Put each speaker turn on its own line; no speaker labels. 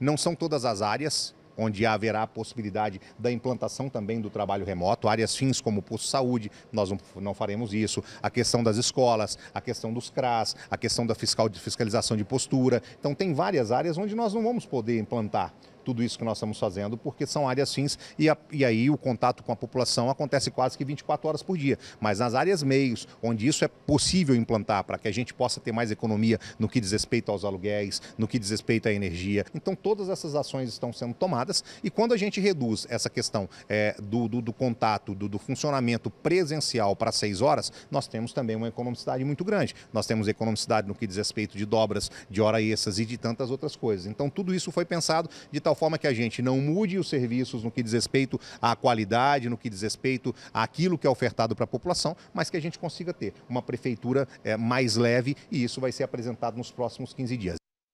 Não são todas as áreas, onde haverá a possibilidade da implantação também do trabalho remoto, áreas fins como posto de saúde, nós não faremos isso, a questão das escolas, a questão dos CRAS, a questão da fiscal, de fiscalização de postura. Então tem várias áreas onde nós não vamos poder implantar tudo isso que nós estamos fazendo, porque são áreas fins e, a, e aí o contato com a população acontece quase que 24 horas por dia. Mas nas áreas meios, onde isso é possível implantar para que a gente possa ter mais economia no que diz respeito aos aluguéis, no que diz respeito à energia. Então, todas essas ações estão sendo tomadas e quando a gente reduz essa questão é, do, do, do, contato, do, do funcionamento presencial para seis horas, nós temos também uma economicidade muito grande. Nós temos economicidade no que diz respeito de dobras, de hora extras e de tantas outras coisas. Então, tudo isso foi pensado de tal tal forma que a gente não mude os serviços no que diz respeito à qualidade, no que diz respeito àquilo que é ofertado para a população, mas que a gente consiga ter uma prefeitura é, mais leve e isso vai ser apresentado nos próximos 15 dias.